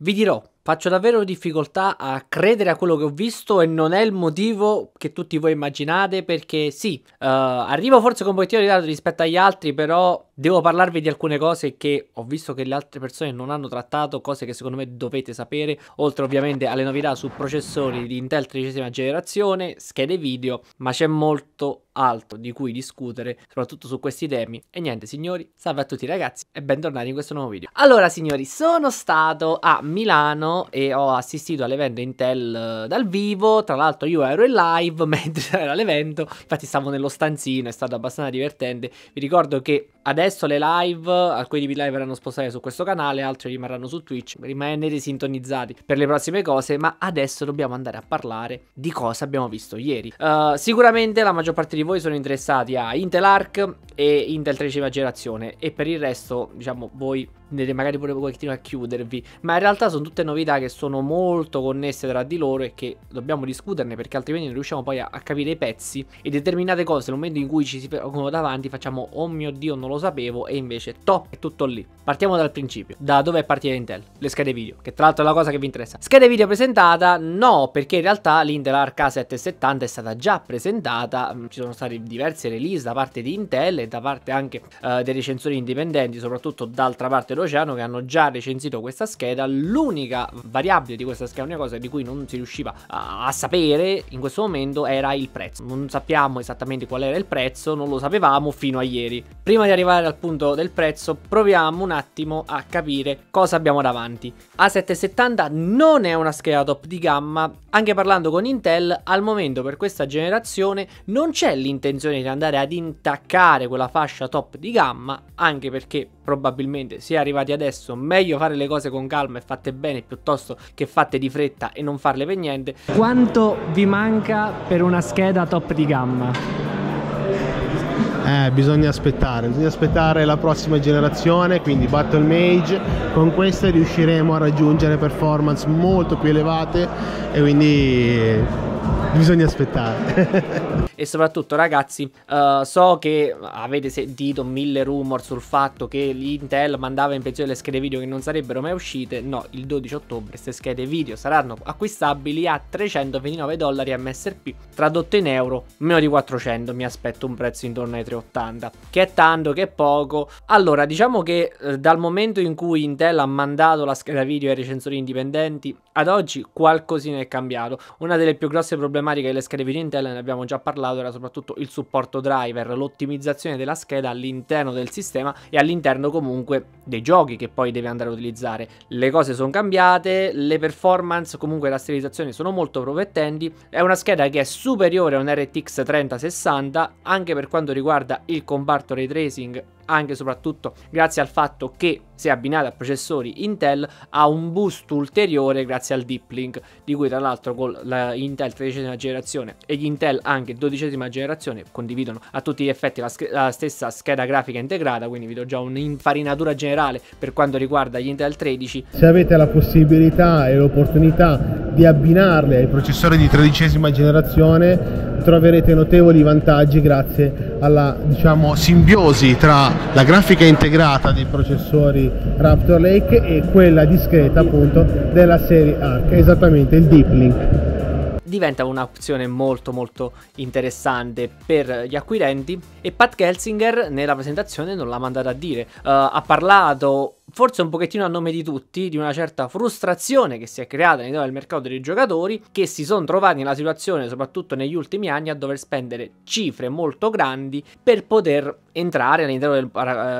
Vi dirò, faccio davvero difficoltà a credere a quello che ho visto e non è il motivo che tutti voi immaginate perché sì, uh, arrivo forse con un pochettino di ritardo rispetto agli altri, però Devo parlarvi di alcune cose che ho visto che le altre persone non hanno trattato, cose che secondo me dovete sapere, oltre ovviamente alle novità su processori di Intel tredicesima generazione, schede video, ma c'è molto altro di cui discutere, soprattutto su questi temi. E niente signori, salve a tutti ragazzi e bentornati in questo nuovo video. Allora signori, sono stato a Milano e ho assistito all'evento Intel eh, dal vivo, tra l'altro io ero in live mentre era l'evento, infatti stavo nello stanzino, è stato abbastanza divertente. Vi ricordo che Adesso le live, alcuni tipi di live verranno spostati su questo canale, altri rimarranno su Twitch. Rimanete sintonizzati per le prossime cose, ma adesso dobbiamo andare a parlare di cosa abbiamo visto ieri. Uh, sicuramente la maggior parte di voi sono interessati a Intel Arc e Intel 13 generazione e per il resto, diciamo, voi magari pure pochettino a chiudervi, ma in realtà sono tutte novità che sono molto connesse tra di loro e che dobbiamo discuterne perché altrimenti non riusciamo poi a, a capire i pezzi e determinate cose nel momento in cui ci si pongono davanti facciamo oh mio dio non lo sapevo e invece top è tutto lì. Partiamo dal principio, da dove è partita Intel? Le schede video, che tra l'altro è la cosa che vi interessa. Schede video presentata? No, perché in realtà l'Intel RK770 è stata già presentata, mm, ci sono state diverse release da parte di Intel e da parte anche eh, dei recensori indipendenti, soprattutto d'altra parte dell'oceano che hanno già recensito questa scheda. L'unica variabile di questa scheda, l'unica cosa di cui non si riusciva a, sapere in questo momento era il prezzo. Non sappiamo esattamente qual era il prezzo, non lo sapevamo fino a ieri. Prima di arrivare al punto del prezzo, proviamo un attimo a capire cosa abbiamo davanti. A770 non è una scheda top di gamma, anche parlando con Intel, al momento per questa generazione non c'è l'intenzione di andare ad intaccare quella fascia top di gamma, anche perché probabilmente si arriverà arrivati adesso, meglio fare le cose con calma e fatte bene piuttosto che fatte di fretta e non farle per niente. Quanto vi manca per una scheda top di gamma? Eh, bisogna aspettare, bisogna aspettare la prossima generazione, quindi Battle Mage, con queste riusciremo a raggiungere performance molto più elevate e quindi bisogna aspettare. e soprattutto ragazzi, uh, so che avete sentito mille rumor sul fatto che l'Intel mandava in pensione le schede video che non sarebbero mai uscite. No, il 12 ottobre queste schede video saranno acquistabili a 329 dollari MSRP, tradotto in euro meno di 400, mi aspetto un prezzo intorno ai 380, che è tanto, che è poco. Allora, diciamo che eh, dal momento in cui Intel ha mandato la scheda video ai recensori indipendenti, ad oggi qualcosina è cambiato. Una delle più grosse problematiche delle schede video Intel, ne abbiamo già parlato, era soprattutto il supporto driver, l'ottimizzazione della scheda all'interno del sistema e all'interno comunque dei giochi che poi deve andare a utilizzare. Le cose sono cambiate, le performance comunque la sterilizzazione sono molto promettenti, è una scheda che è superiore a un RTX 3060 anche per quanto riguarda il comparto ray tracing anche e soprattutto grazie al fatto che se abbinata a processori Intel ha un boost ulteriore grazie al Deep Link di cui tra l'altro con la Intel 13 generazione e gli Intel anche 12 generazione condividono a tutti gli effetti la, la stessa scheda grafica integrata quindi vi do già un'infarinatura generale per quanto riguarda gli Intel 13 se avete la possibilità e l'opportunità di abbinarle ai processori di 13 generazione troverete notevoli vantaggi grazie alla diciamo, simbiosi tra la grafica integrata dei processori Raptor Lake e quella discreta appunto della serie ARC, esattamente il Deep Link diventa un'opzione molto molto interessante per gli acquirenti e Pat Gelsinger nella presentazione non l'ha mandata a dire uh, ha parlato forse un pochettino a nome di tutti, di una certa frustrazione che si è creata all'interno del mercato dei giocatori che si sono trovati nella situazione, soprattutto negli ultimi anni, a dover spendere cifre molto grandi per poter entrare all'interno del,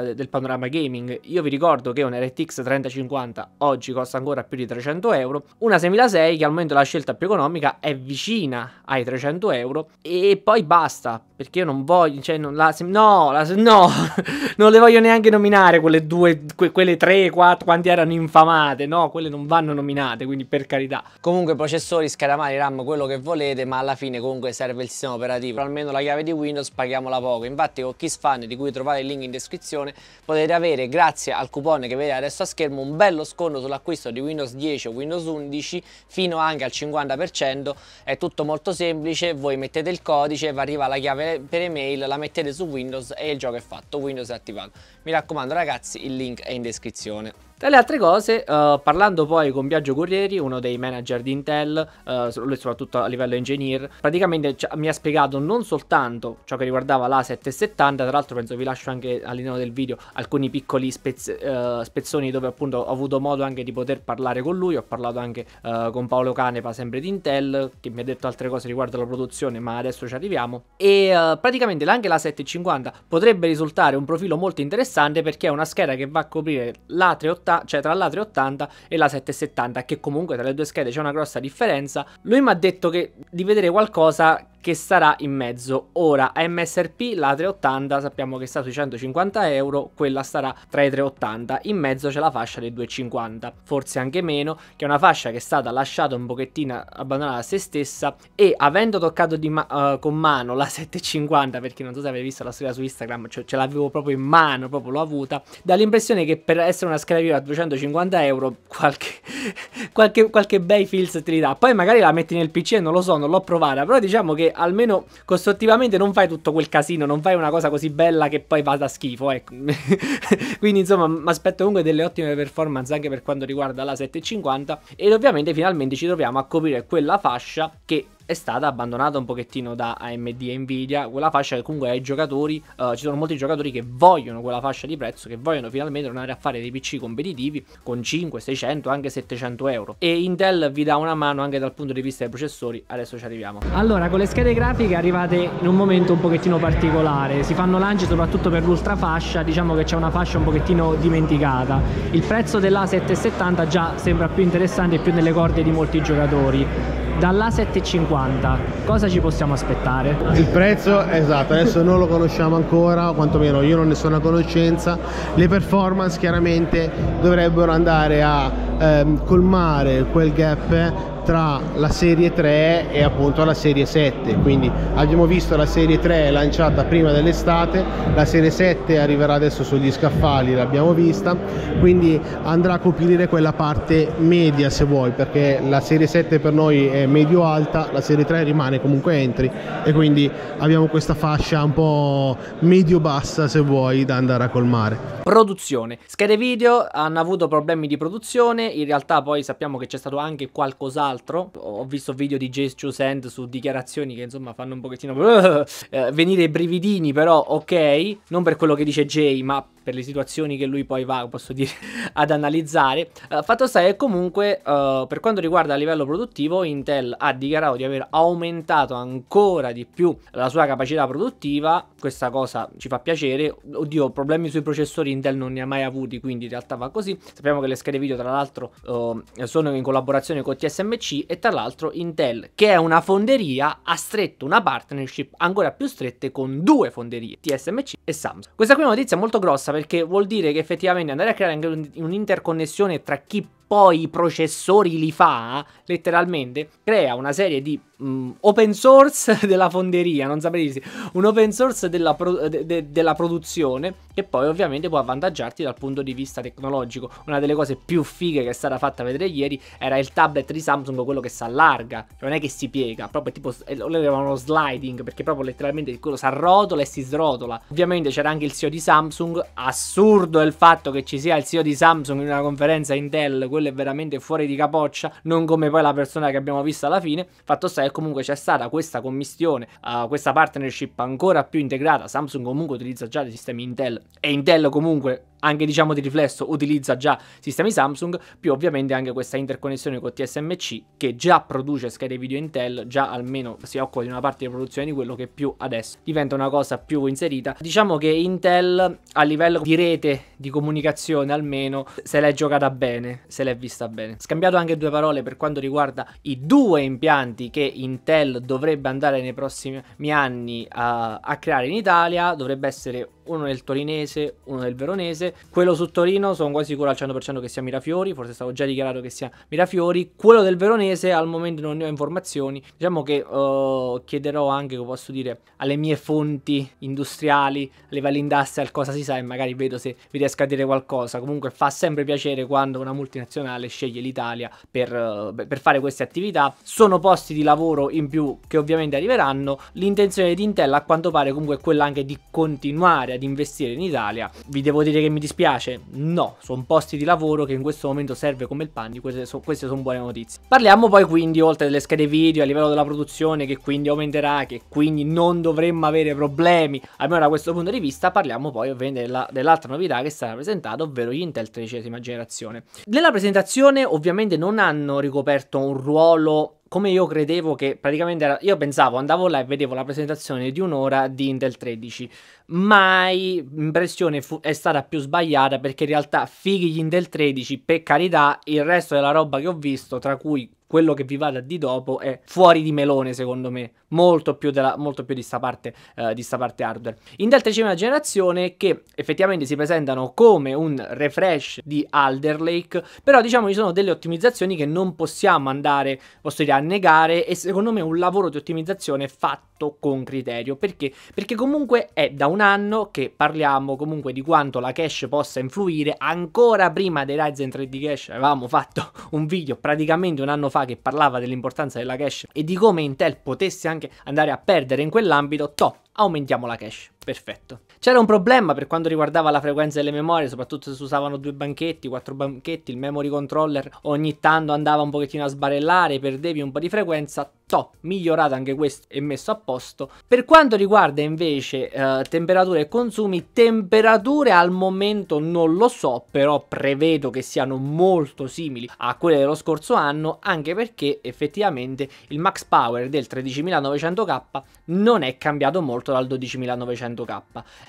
eh, del panorama gaming. Io vi ricordo che un RTX 3050 oggi costa ancora più di 300 euro, una 6006 che al momento è la scelta più economica è vicina ai 300 euro e poi basta, perché io non voglio, cioè non la, no, la, no, non le voglio neanche nominare quelle due, que, quelle 3, 4, quanti erano infamate, no? Quelle non vanno nominate, quindi per carità. Comunque processori, scaramari, RAM, quello che volete, ma alla fine comunque serve il sistema operativo. Almeno la chiave di Windows paghiamola poco. Infatti con KissFan, di cui trovate il link in descrizione, potete avere, grazie al coupon che vedete adesso a schermo, un bello sconto sull'acquisto di Windows 10 o Windows 11 fino anche al 50%. È tutto molto semplice, voi mettete il codice, vi arriva la chiave per email, la mettete su Windows e il gioco è fatto, Windows è attivato. Mi raccomando ragazzi, il link è in descrizione descrizione. Tra le altre cose, uh, parlando poi con Biagio Corrieri, uno dei manager di Intel, uh, lui soprattutto a livello engineer, praticamente mi ha spiegato non soltanto ciò che riguardava l'A770, tra l'altro penso vi lascio anche all'interno del video alcuni piccoli spez, uh, spezzoni dove appunto ho avuto modo anche di poter parlare con lui, ho parlato anche con Paolo Canepa sempre di Intel, che mi ha detto altre cose riguardo alla produzione, ma adesso ci arriviamo. E praticamente anche la 750 potrebbe risultare un profilo molto interessante perché è una scheda che va a coprire l'A380 cioè tra la 380 e la 770, che comunque tra le due schede c'è una grossa differenza. Lui mi ha detto che di vedere qualcosa che sarà in mezzo. Ora MSRP la 380 sappiamo che sta sui 150 euro, quella starà tra i 380, in mezzo c'è la fascia dei 250, forse anche meno, che è una fascia che è stata lasciata un pochettino abbandonata a se stessa e avendo toccato ma uh, con mano la 750, perché non so se avete visto la storia su Instagram, cioè ce l'avevo proprio in mano, proprio l'ho avuta, dà l'impressione che per essere una scrapiola a 250 euro qualche, qualche, qualche bei feels te li dà. Poi magari la metti nel PC e non lo so, non l'ho provata, però diciamo che almeno costruttivamente non fai tutto quel casino, non fai una cosa così bella che poi vada schifo, ecco. Quindi insomma mi aspetto comunque delle ottime performance anche per quanto riguarda la 750 ed ovviamente finalmente ci troviamo a coprire quella fascia che è stata abbandonata un pochettino da AMD e Nvidia, quella fascia che comunque ai giocatori, uh, ci sono molti giocatori che vogliono quella fascia di prezzo, che vogliono finalmente tornare a fare dei PC competitivi con 5, 600, anche 700 euro. E Intel vi dà una mano anche dal punto di vista dei processori, adesso ci arriviamo. Allora, con le schede grafiche arrivate in un momento un pochettino particolare, si fanno lanci soprattutto per l'ultra fascia, diciamo che c'è una fascia un pochettino dimenticata. Il prezzo dell'A770 già sembra più interessante e più nelle corde di molti giocatori dall'A750 cosa ci possiamo aspettare? Il prezzo esatto, adesso non lo conosciamo ancora, o quantomeno io non ne sono a conoscenza, le performance chiaramente dovrebbero andare a ehm, colmare quel gap tra la serie 3 e appunto la serie 7 quindi abbiamo visto la serie 3 lanciata prima dell'estate la serie 7 arriverà adesso sugli scaffali l'abbiamo vista quindi andrà a coprire quella parte media se vuoi perché la serie 7 per noi è medio alta la serie 3 rimane comunque entry e quindi abbiamo questa fascia un po' medio bassa se vuoi da andare a colmare produzione schede video hanno avuto problemi di produzione in realtà poi sappiamo che c'è stato anche qualcos'altro altro. Ho visto video di Jace Chusend su dichiarazioni che insomma fanno un pochettino uh, venire i brividini, però ok, non per quello che dice Jay, ma per le situazioni che lui poi va, posso dire, ad analizzare. Uh, fatto sta che comunque uh, per quanto riguarda a livello produttivo Intel ha dichiarato di aver aumentato ancora di più la sua capacità produttiva, questa cosa ci fa piacere, oddio problemi sui processori Intel non ne ha mai avuti quindi in realtà va così, sappiamo che le schede video tra l'altro uh, sono in collaborazione con TSMC e tra l'altro Intel che è una fonderia ha stretto una partnership ancora più strette con due fonderie, TSMC e Samsung. Questa qui è una notizia molto grossa perché vuol dire che effettivamente andare a creare anche un'interconnessione tra chi poi i processori li fa, letteralmente, crea una serie di mh, mm, open source della fonderia, non saprei dire, un open source della, pro, de, de, della, produzione che poi ovviamente può avvantaggiarti dal punto di vista tecnologico. Una delle cose più fighe che è stata fatta vedere ieri era il tablet di Samsung, quello che si allarga, cioè non è che si piega, proprio tipo, lo avevano sliding, perché proprio letteralmente quello si arrotola e si srotola. Ovviamente c'era anche il CEO di Samsung, assurdo il fatto che ci sia il CEO di Samsung in una conferenza Intel, quello è veramente fuori di capoccia, non come poi la persona che abbiamo visto alla fine. Fatto sta che comunque c'è stata questa commissione, uh, eh, questa partnership ancora più integrata. Samsung comunque utilizza già dei sistemi Intel e Intel comunque anche diciamo di riflesso utilizza già sistemi Samsung, più ovviamente anche questa interconnessione con TSMC che già produce schede video Intel, già almeno si occupa di una parte di produzione di quello che più adesso diventa una cosa più inserita. Diciamo che Intel a livello di rete di comunicazione almeno se l'è giocata bene, se l'è vista bene. Scambiato anche due parole per quanto riguarda i due impianti che Intel dovrebbe andare nei prossimi anni a, a creare in Italia, dovrebbe essere uno del torinese, uno del veronese. Quello su Torino sono quasi sicuro al 100% che sia Mirafiori, forse stavo già dichiarato che sia Mirafiori. Quello del veronese al momento non ne ho informazioni. Diciamo che uh, chiederò anche, come posso dire, alle mie fonti industriali, alle valindasse, al cosa si sa e magari vedo se vi riesco a dire qualcosa. Comunque fa sempre piacere quando una multinazionale sceglie l'Italia per, uh, per fare queste attività. Sono posti di lavoro in più che ovviamente arriveranno. L'intenzione di Intel a quanto pare comunque è quella anche di continuare a ad investire in Italia. Vi devo dire che mi dispiace? No, sono posti di lavoro che in questo momento serve come il panni, queste, so, queste sono buone notizie. Parliamo poi quindi oltre delle schede video a livello della produzione che quindi aumenterà, che quindi non dovremmo avere problemi, almeno da questo punto di vista, parliamo poi ovviamente della, dell'altra novità che sarà presentata, ovvero gli Intel tredicesima generazione. Nella presentazione ovviamente non hanno ricoperto un ruolo come io credevo che praticamente era, io pensavo, andavo là e vedevo la presentazione di un'ora di Intel 13, mai impressione fu- è stata più sbagliata perché in realtà fighi gli Intel 13, per carità, il resto della roba che ho visto, tra cui quello che vi vada di dopo è fuori di melone secondo me, molto più, della, molto più di, sta parte, uh, di sta parte hardware. Intel 13 generazione che effettivamente si presentano come un refresh di Alder Lake, però diciamo ci sono delle ottimizzazioni che non possiamo andare, posso dire, a negare e secondo me un lavoro di ottimizzazione fatto con criterio, perché? Perché comunque è da un anno che parliamo comunque di quanto la cache possa influire, ancora prima dei Ryzen 3D Cache avevamo fatto un video praticamente un anno fa fa che parlava dell'importanza della cache e di come Intel potesse anche andare a perdere in quell'ambito, top, aumentiamo la cache. Perfetto. C'era un problema per quanto riguardava la frequenza delle memorie, soprattutto se si usavano due banchetti, quattro banchetti, il memory controller ogni tanto andava un pochettino a sbarellare, perdevi un po' di frequenza, Top, migliorato anche questo e messo a posto. Per quanto riguarda invece eh, temperature e consumi, temperature al momento non lo so, però prevedo che siano molto simili a quelle dello scorso anno, anche perché effettivamente il max power del 13900K non è cambiato molto porto dal 12900K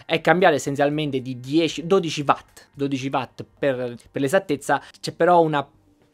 è cambiato essenzialmente di 10, 12 watt, 12 watt per, per l'esattezza, c'è però una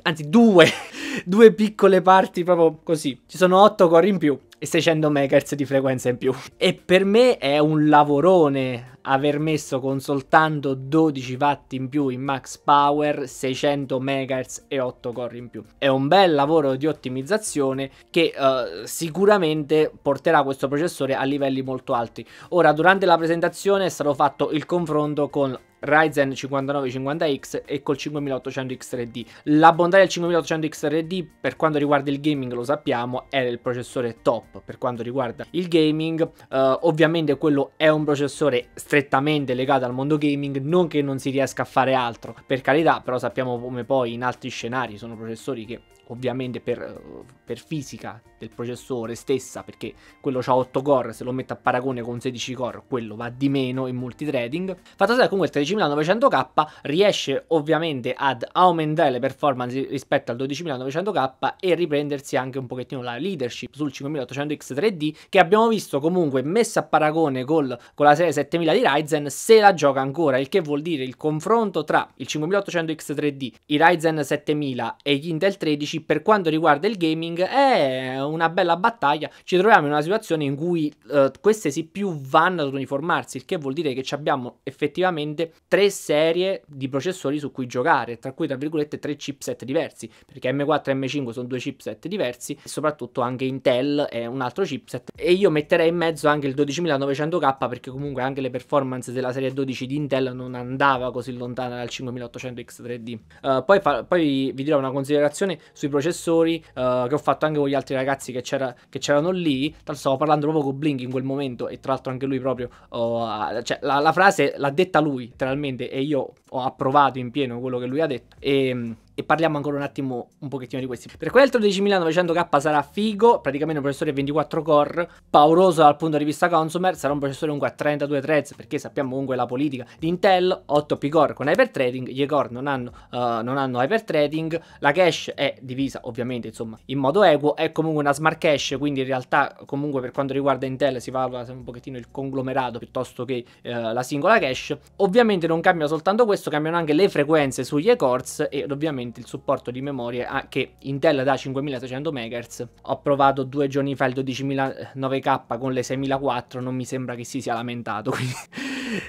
anzi due, due piccole parti proprio così. Ci sono 8 core in più e 600 MHz di frequenza in più. E per me è un lavorone aver messo con soltanto 12 watt in più in max power, 600 MHz e 8 core in più. È un bel lavoro di ottimizzazione che eh, sicuramente porterà questo processore a livelli molto alti. Ora, durante la presentazione è stato fatto il confronto con Ryzen 5950X e col 5800X3D. La bontà del 5800X3D per quanto riguarda il gaming lo sappiamo è il processore top per quanto riguarda il gaming. Uh, ovviamente quello è un processore estremamente strettamente legata al mondo gaming, non che non si riesca a fare altro, per carità, però sappiamo come poi in altri scenari sono processori che ovviamente per, per fisica del processore stessa, perché quello ha 8 core, se lo metto a paragone con 16 core, quello va di meno in multithreading. Fatto sta che comunque il 13900K riesce ovviamente ad aumentare le performance rispetto al 12900K e riprendersi anche un pochettino la leadership sul 5800X 3D che abbiamo visto comunque messa a paragone col, con la serie 7000 di Ryzen se la gioca ancora, il che vuol dire il confronto tra il 5800X3D, i Ryzen 7000 e gli Intel 13 per quanto riguarda il gaming è una bella battaglia. Ci troviamo in una situazione in cui eh, queste sì più vanno ad uniformarsi, il che vuol dire che abbiamo effettivamente tre serie di processori su cui giocare, tra cui tra virgolette tre chipset diversi, perché M4 e M5 sono due chipset diversi e soprattutto anche Intel è un altro chipset e io metterei in mezzo anche il 12900K perché comunque anche le performance performance della serie 12 di Intel non andava così lontana dal 5800X3D. Uh, eh, poi, fa, poi, vi dirò una considerazione sui processori uh, che ho fatto anche con gli altri ragazzi che, c'era, che c'erano lì, tra l'altro stavo parlando proprio con Blink in quel momento e tra l'altro anche lui proprio, uh, cioè, la, la, frase l'ha detta lui letteralmente e io ho approvato in pieno quello che lui ha detto e... Mm, e parliamo ancora un attimo un pochettino di questi. Per quel 13900 k sarà figo, praticamente un processore 24 core, pauroso dal punto di vista consumer, sarà un processore comunque a 32 threads perché sappiamo comunque la politica di Intel, 8 P core con hyperthreading, gli core non hanno, uh, non hanno hyperthreading, la cache è divisa ovviamente insomma in modo equo, è comunque una smart cache, quindi in realtà comunque per quanto riguarda Intel si valuta un pochettino il conglomerato piuttosto che uh, la singola cache. Ovviamente non cambia soltanto questo, cambiano anche le frequenze sugli e-cores ed ovviamente Point il supporto di memoria ah, che Intel da 5600 MHz. Ho provato due giorni fa il 12009K eh, con le 6004, non mi sembra che si sia lamentato, quindi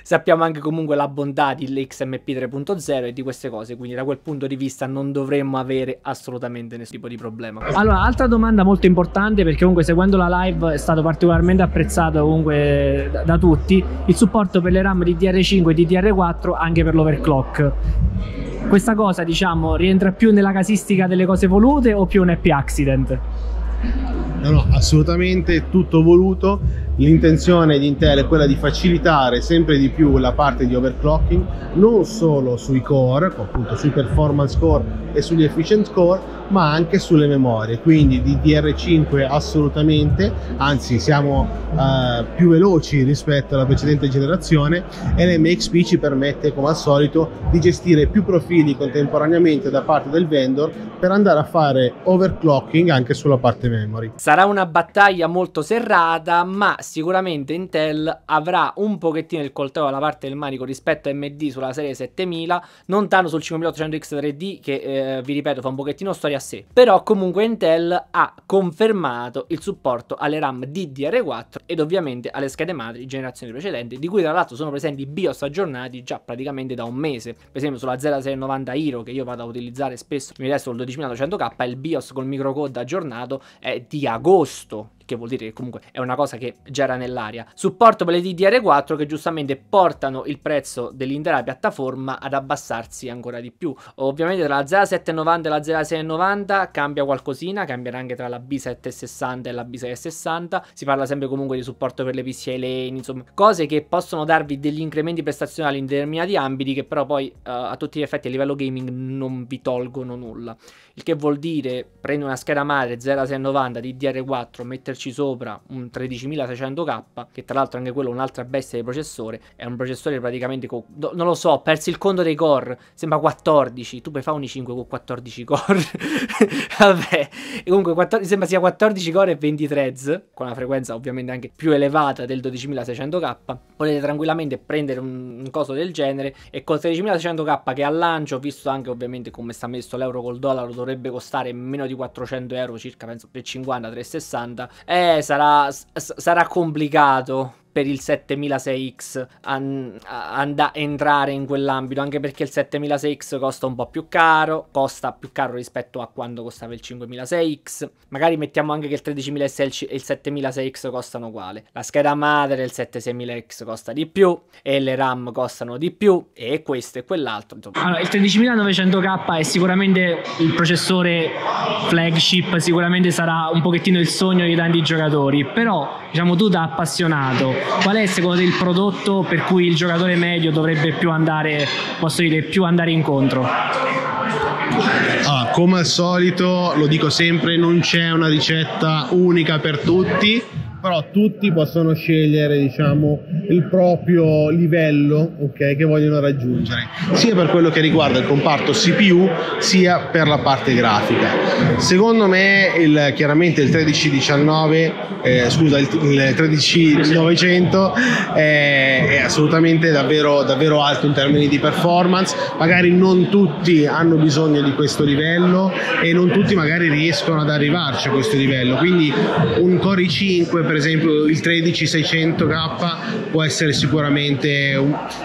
sappiamo anche comunque la bontà dell'XMP 3.0 e di queste cose, quindi da quel punto di vista non dovremmo avere assolutamente nessun tipo di problema. Allora, altra domanda molto importante perché comunque seguendo la live è stato particolarmente apprezzato comunque da, da tutti il supporto per le RAM di DR5 e di DR4 anche per l'overclock. Questa cosa, diciamo, rientra più nella casistica delle cose volute o più un happy accident? No, no, assolutamente tutto voluto L'intenzione di Intel è quella di facilitare sempre di più la parte di overclocking, non solo sui core, appunto sui performance core e sugli efficient core, ma anche sulle memorie, quindi DDR5 assolutamente, anzi siamo eh, più veloci rispetto alla precedente generazione e l'MXP ci permette come al solito di gestire più profili contemporaneamente da parte del vendor per andare a fare overclocking anche sulla parte memory. Sarà una battaglia molto serrata, ma sicuramente Intel avrà un pochettino il coltello dalla parte del manico rispetto a AMD sulla serie 7000, non tanto sul 5800X 3D che eh, vi ripeto fa un pochettino storia a sé, però comunque Intel ha confermato il supporto alle RAM DDR4 ed ovviamente alle schede madri generazioni precedenti, di cui tra l'altro sono presenti BIOS aggiornati già praticamente da un mese, per esempio sulla Z690 Hero che io vado a utilizzare spesso, mi resta il 12900K, il BIOS col microcode aggiornato è di agosto, che vuol dire che comunque è una cosa che già era nell'aria. Supporto per le DDR4 che giustamente portano il prezzo dell'intera piattaforma ad abbassarsi ancora di più. Ovviamente tra la 0790 e la 0690 cambia qualcosina, cambierà anche tra la B760 e la B660. Si parla sempre comunque di supporto per le PCI lane, insomma, cose che possono darvi degli incrementi prestazionali in determinati ambiti che però poi uh, a tutti gli effetti a livello gaming non vi tolgono nulla. Il che vuol dire prendere una scheda madre 0690 DDR4, metterci metterci sopra un 13600K, che tra l'altro anche quello è un'altra bestia di processore, è un processore praticamente con, no, non lo so, ho perso il conto dei core, sembra 14, tu puoi fare un i 5 con 14 core, vabbè, e comunque 14, sembra sia 14 core e 20 threads, con una frequenza ovviamente anche più elevata del 12600K, potete tranquillamente prendere un, un coso del genere e col 13600K che al lancio, visto anche ovviamente come sta messo l'euro col dollaro, dovrebbe costare meno di 400 euro circa, penso 350, 360, eh, sarà, sarà complicato per il 7006X an- and- entrare in quell'ambito, anche perché il 7006X costa un po' più caro, costa più caro rispetto a quando costava il 5006X. Magari mettiamo anche che il 13006 e il 7006X costano uguale. La scheda madre del 76000X costa di più e le RAM costano di più e questo e quell'altro. Allora, il 13900K è sicuramente il processore flagship, sicuramente sarà un pochettino il sogno di tanti giocatori, però diciamo tu da appassionato, qual è secondo te il prodotto per cui il giocatore medio dovrebbe più andare, posso dire, più andare incontro? Ah, come al solito, lo dico sempre, non c'è una ricetta unica per tutti però tutti possono scegliere diciamo, il proprio livello okay, che vogliono raggiungere, sia per quello che riguarda il comparto CPU sia per la parte grafica. Secondo me il, chiaramente il 1319, eh, scusa, il, il 13900 è, eh, è, assolutamente davvero, davvero alto in termini di performance, magari non tutti hanno bisogno di questo livello e non tutti magari riescono ad arrivarci a questo livello, quindi un Core i5 per per esempio il 13600K può essere sicuramente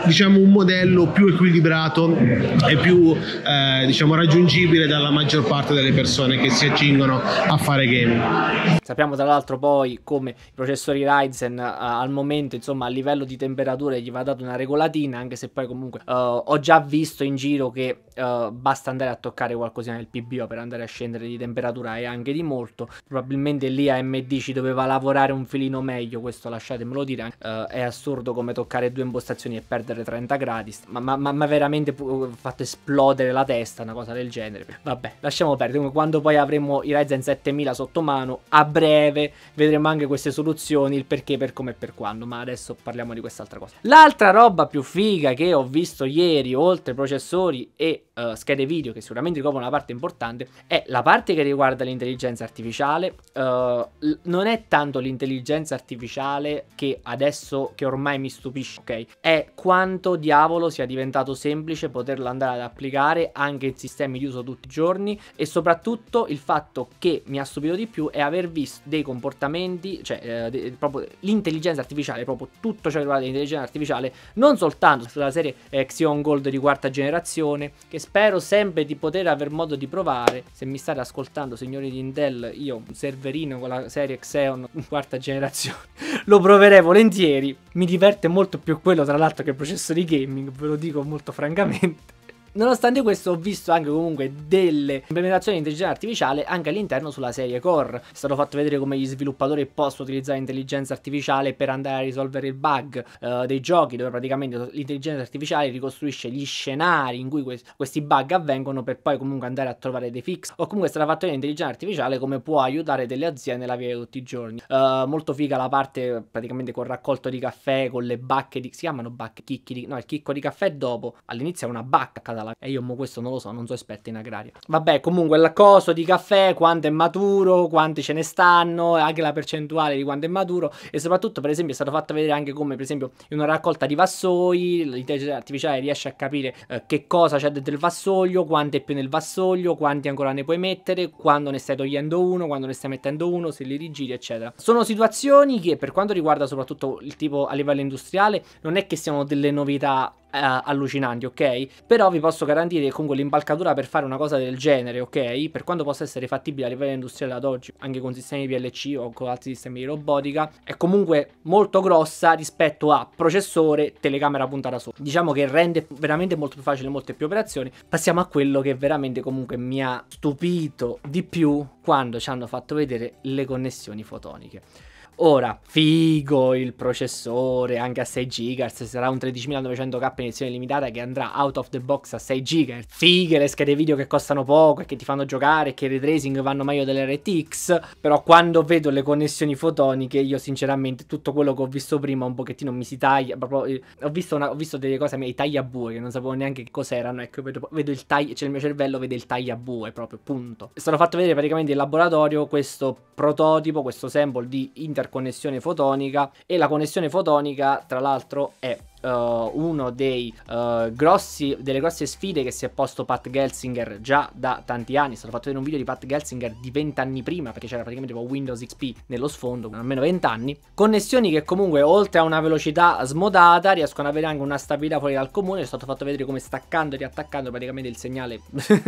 diciamo, un modello più equilibrato e più eh, diciamo, raggiungibile dalla maggior parte delle persone che si accingono a fare gaming. Sappiamo tra l'altro poi come i processori Ryzen eh, al momento insomma a livello di temperature gli va data una regolatina anche se poi comunque eh, ho già visto in giro che eh, basta andare a toccare qualcosina nel PBO per andare a scendere di temperatura e anche di molto probabilmente lì AMD ci doveva lavorare fare un filino meglio, questo lasciatemelo dire, uh, è assurdo come toccare due impostazioni e perdere 30 gradi, ma, ma, ma veramente pu- uh, fatto esplodere la testa, una cosa del genere. Vabbè, lasciamo perdere, quando poi avremo i Ryzen 7000 sotto mano, a breve vedremo anche queste soluzioni, il perché, per come e per quando, ma adesso parliamo di quest'altra cosa. L'altra roba più figa che ho visto ieri, oltre processori e uh, schede video, che sicuramente ricoprono una parte importante, è la parte che riguarda l'intelligenza artificiale, uh, non è tanto l'intelligenza intelligenza artificiale che adesso che ormai mi stupisce, ok, è quanto diavolo sia diventato semplice poterla andare ad applicare anche in sistemi di uso tutti i giorni e soprattutto il fatto che mi ha stupito di più è aver visto dei comportamenti, cioè eh, de, proprio l'intelligenza artificiale, proprio tutto ciò che riguarda l'intelligenza artificiale, non soltanto sulla serie eh, Xeon Gold di quarta generazione, che spero sempre di poter aver modo di provare. Se mi state ascoltando, signori di Intel, io un serverino con la serie Xeon quarta quarta generazione. Lo proverei volentieri. Mi diverte molto più quello, tra l'altro, che il processo di gaming, ve lo dico molto francamente. Nonostante questo ho visto anche comunque delle implementazioni di intelligenza artificiale anche all'interno sulla serie core. È stato fatto vedere come gli sviluppatori possono utilizzare l'intelligenza artificiale per andare a risolvere il bug uh, dei giochi dove praticamente l'intelligenza artificiale ricostruisce gli scenari in cui que questi bug avvengono per poi comunque andare a trovare dei fix o comunque è stato fatto vedere l'intelligenza artificiale come può aiutare delle aziende nella vita di tutti i giorni. Uh, molto figa la parte praticamente col raccolto di caffè, con le bacche di... si chiamano bacche, chicchi di... no il chicco di caffè dopo, all'inizio è una bacca a casa Catala. E io mo questo non lo so, non so esperto in agraria. Vabbè, comunque il coso di caffè, quanto è maturo, quanti ce ne stanno, anche la percentuale di quanto è maturo e soprattutto per esempio è stato fatto vedere anche come per esempio in una raccolta di vassoi l'intelligenza artificiale riesce a capire eh, che cosa c'è dentro il vassoio, quanti è più nel vassoio, quanti ancora ne puoi mettere, quando ne stai togliendo uno, quando ne stai mettendo uno, se li rigiri eccetera. Sono situazioni che per quanto riguarda soprattutto il tipo a livello industriale non è che siano delle novità eh, allucinanti, ok? Però vi posso garantire che comunque l'impalcatura per fare una cosa del genere, ok? Per quanto possa essere fattibile a livello industriale ad oggi, anche con sistemi PLC o con altri sistemi di robotica, è comunque molto grossa rispetto a processore, telecamera puntata sopra. Diciamo che rende veramente molto più facile molte più operazioni. Passiamo a quello che veramente comunque mi ha stupito di più quando ci hanno fatto vedere le connessioni fotoniche. Ora, figo il processore anche a 6 GHz, sarà un 13900K in edizione limitata che andrà out of the box a 6 GHz. Fighe le schede video che costano poco e che ti fanno giocare e che i retracing vanno meglio delle RTX, però quando vedo le connessioni fotoniche io sinceramente tutto quello che ho visto prima un pochettino mi si taglia, proprio, eh, ho, visto una, ho visto delle cose miei tagliabue che non sapevo neanche che cos'erano, ecco vedo, vedo il taglio, cioè il mio cervello vede il tagliabue proprio, punto. Sono fatto vedere praticamente in laboratorio questo prototipo, questo sample di interconnessione connessione fotonica e la connessione fotonica tra l'altro è uh, dei uh, delle grosse sfide che si è posto Pat Gelsinger già da tanti anni. È stato fatto vedere un video di Pat Gelsinger di 20 anni prima, perché c'era praticamente Windows XP nello sfondo, almeno 20 anni. Connessioni che comunque, oltre a una velocità smodata, riescono ad avere anche una stabilità fuori dal comune. È stato fatto vedere come staccando e riattaccando praticamente il segnale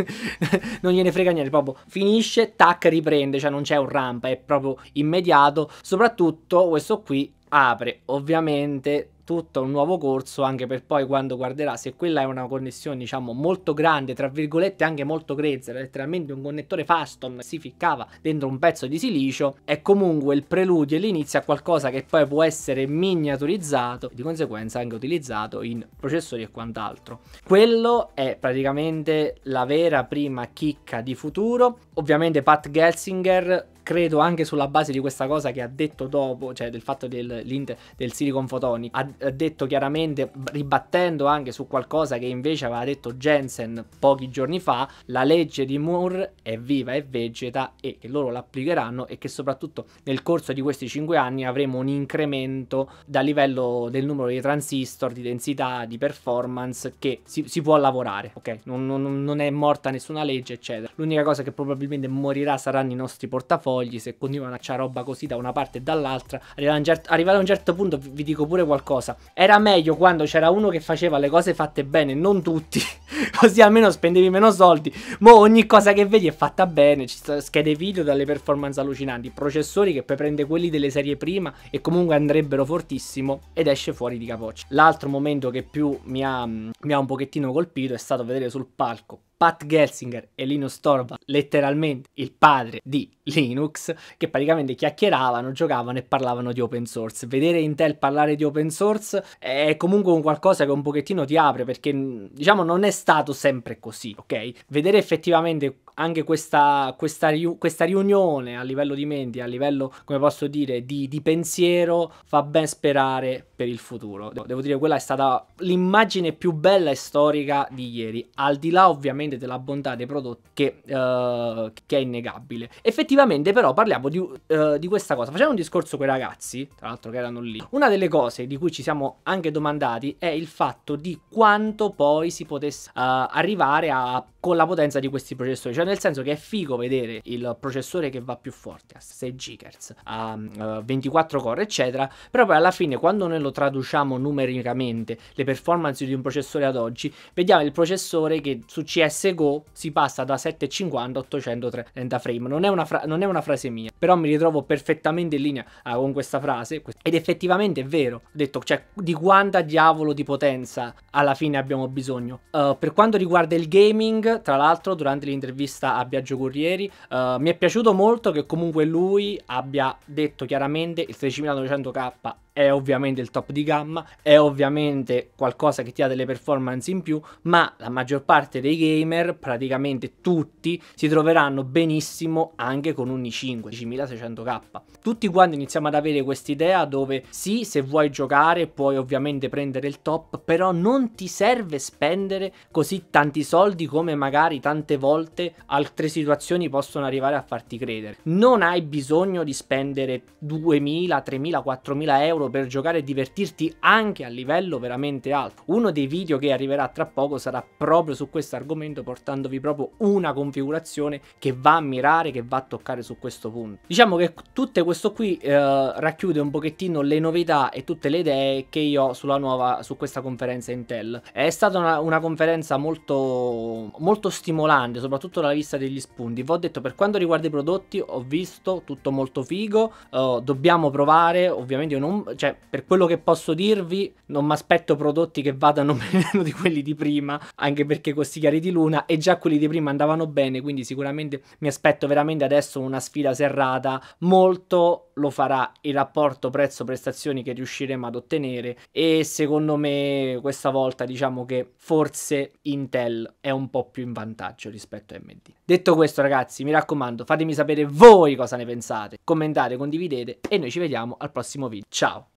non gliene frega niente, proprio finisce, tac, riprende, cioè non c'è un rampa, è proprio immediato. Soprattutto questo qui apre ovviamente tutto un nuovo corso anche per poi quando guarderà se quella è una connessione diciamo molto grande tra virgolette anche molto grezza letteralmente un connettore Faston si ficcava dentro un pezzo di silicio è comunque il preludio e l'inizio a qualcosa che poi può essere miniaturizzato di conseguenza anche utilizzato in processori e quant'altro quello è praticamente la vera prima chicca di futuro ovviamente Pat Gelsinger credo anche sulla base di questa cosa che ha detto dopo, cioè del fatto del, del Silicon Photonic, ha, ha, detto chiaramente, ribattendo anche su qualcosa che invece aveva detto Jensen pochi giorni fa, la legge di Moore è viva e vegeta e che loro l'applicheranno e che soprattutto nel corso di questi 5 anni avremo un incremento da livello del numero di transistor, di densità, di performance che si, si può lavorare, ok? Non, non, non è morta nessuna legge, eccetera. L'unica cosa che probabilmente morirà saranno i nostri portafogli fogli, se continua a c'è roba così da una parte e dall'altra, certo, arrivare a un certo punto vi dico pure qualcosa. Era meglio quando c'era uno che faceva le cose fatte bene, non tutti. così almeno spendevi meno soldi. Mo ogni cosa che vedi è fatta bene, ci sono schede video dalle performance allucinanti, processori che poi prende quelli delle serie prima e comunque andrebbero fortissimo ed esce fuori di capoccia. L'altro momento che più mi ha, mm, mi ha un pochettino colpito è stato vedere sul palco Pat Gelsinger e Linus Torvald, letteralmente il padre di Linux, che praticamente chiacchieravano, giocavano e parlavano di open source. Vedere Intel parlare di open source è comunque un qualcosa che un pochettino ti apre perché diciamo non è stato sempre così, ok? Vedere effettivamente anche questa, questa, questa, riunione a livello di menti, a livello, come posso dire, di, di, pensiero, fa ben sperare per il futuro. Devo dire, quella è stata l'immagine più bella e storica di ieri, al di là ovviamente della bontà dei prodotti che, uh, che è innegabile. Effettivamente però parliamo di, uh, di questa cosa. Facciamo un discorso con i ragazzi, tra l'altro che erano lì. Una delle cose di cui ci siamo anche domandati è il fatto di quanto poi si potesse uh, arrivare a, con la potenza di questi processori. Cioè, cioè, nel senso che è figo vedere il processore che va più forte a 6 GHz, a uh, 24 core, eccetera. Però poi alla fine, quando noi lo traduciamo numericamente, le performance di un processore ad oggi, vediamo il processore che su CSGO si passa da 750 a 830 frame. Non è, una fra- non è una frase mia, però mi ritrovo perfettamente in linea uh, con questa frase. Ed effettivamente è vero. Ho detto, cioè, di quanta diavolo di potenza alla fine abbiamo bisogno. Uh, per quanto riguarda il gaming, tra l'altro, durante l'intervista intervista a Viaggio Corrieri. Uh, mi è piaciuto molto che comunque lui abbia detto chiaramente il 16900K è ovviamente il top di gamma, è ovviamente qualcosa che ti ha delle performance in più, ma la maggior parte dei gamer, praticamente tutti, si troveranno benissimo anche con un i5 10600K. Tutti quanti iniziamo ad avere quest'idea dove sì, se vuoi giocare puoi ovviamente prendere il top, però non ti serve spendere così tanti soldi come magari tante volte altre situazioni possono arrivare a farti credere. Non hai bisogno di spendere 2000, 3000, 4000 euro loro per giocare e divertirti anche a livello veramente alto. Uno dei video che arriverà tra poco sarà proprio su questo argomento portandovi proprio una configurazione che va a mirare, che va a toccare su questo punto. Diciamo che tutto questo qui eh, racchiude un pochettino le novità e tutte le idee che io ho sulla nuova, su questa conferenza Intel. È stata una, una conferenza molto, molto stimolante, soprattutto dalla vista degli spunti. Vi ho detto per quanto riguarda i prodotti ho visto tutto molto figo, uh, dobbiamo provare, ovviamente io non, cioè, per quello che posso dirvi, non mi aspetto prodotti che vadano meno di quelli di prima, anche perché questi chiari di luna e già quelli di prima andavano bene, quindi sicuramente mi aspetto veramente adesso una sfida serrata, molto lo farà il rapporto prezzo-prestazioni che riusciremo ad ottenere e secondo me questa volta diciamo che forse Intel è un po' più in vantaggio rispetto a AMD. Detto questo ragazzi mi raccomando fatemi sapere voi cosa ne pensate, commentate, condividete e noi ci vediamo al prossimo video. Ciao!